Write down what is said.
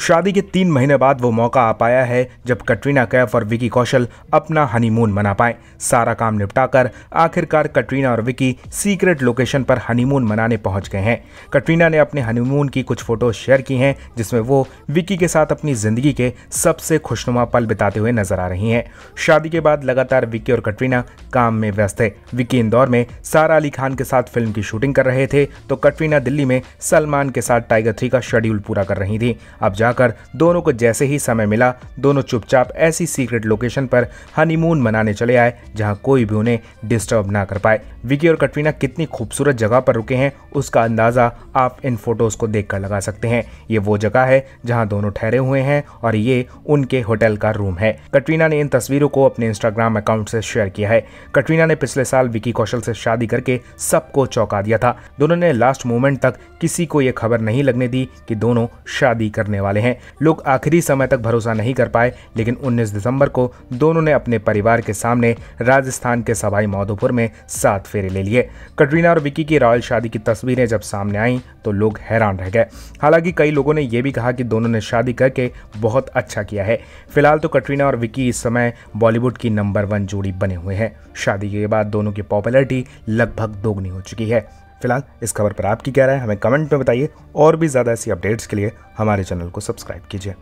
शादी के तीन महीने बाद वो मौका आ पाया है जब कटरीना कैफ और विकी कौशल अपना हनीमून मना पाए सारा काम निपटाकर आखिरकार कटरीना और विकी सीक्रेट लोकेशन पर हनीमून मनाने पहुंच गए हैं कटरीना ने अपने हनीमून की कुछ फोटो शेयर की हैं जिसमें वो विकी के साथ अपनी जिंदगी के सबसे खुशनुमा पल बिताते हुए नजर आ रही हैं शादी के बाद लगातार विक्की और कटरीना काम में व्यस्त है विकी इंदौर में सारा अली खान के साथ फिल्म की शूटिंग कर रहे थे तो कटरीना दिल्ली में सलमान के साथ टाइगर थ्री का शेड्यूल पूरा कर रही थी अब जाकर दोनों को जैसे ही समय मिला दोनों चुपचाप ऐसी सीक्रेट लोकेशन पर हनीमून मनाने चले आए जहां कोई भी उन्हें डिस्टर्ब ना कर पाए विकी और कटरीना कितनी खूबसूरत जगह पर रुके हैं उसका अंदाज़ा आप इन फोटोज़ को देख लगा सकते हैं ये वो जगह है जहाँ दोनों ठहरे हुए हैं और ये उनके होटल का रूम है कटरीना ने इन तस्वीरों को अपने इंस्टाग्राम अकाउंट से शेयर किया है कटरीना ने पिछले साल विकी कौशल से शादी करके सबको चौंका दिया था दोनों ने लास्ट मोमेंट तक किसी को ये खबर नहीं लगने दी कि दोनों शादी करने वाले वाले हैं लोग आखिरी समय तक भरोसा नहीं कर पाए लेकिन 19 दिसंबर को दोनों ने अपने परिवार के सामने राजस्थान के सवाई माधोपुर में सात फेरे ले लिए कटरीना और विक्की की रॉयल शादी की तस्वीरें जब सामने आई तो लोग हैरान रह गए हालांकि कई लोगों ने यह भी कहा कि दोनों ने शादी करके बहुत अच्छा किया है फिलहाल तो कटरीना और विक्की इस समय बॉलीवुड की नंबर वन जोड़ी बने हुए हैं शादी के बाद दोनों की पॉपुलरिटी लगभग दोगुनी हो चुकी है फिलहाल इस खबर पर आपकी क्या राय हमें कमेंट में बताइए और भी ज़्यादा ऐसी अपडेट्स के लिए हमारे चैनल को सब्सक्राइब कीजिए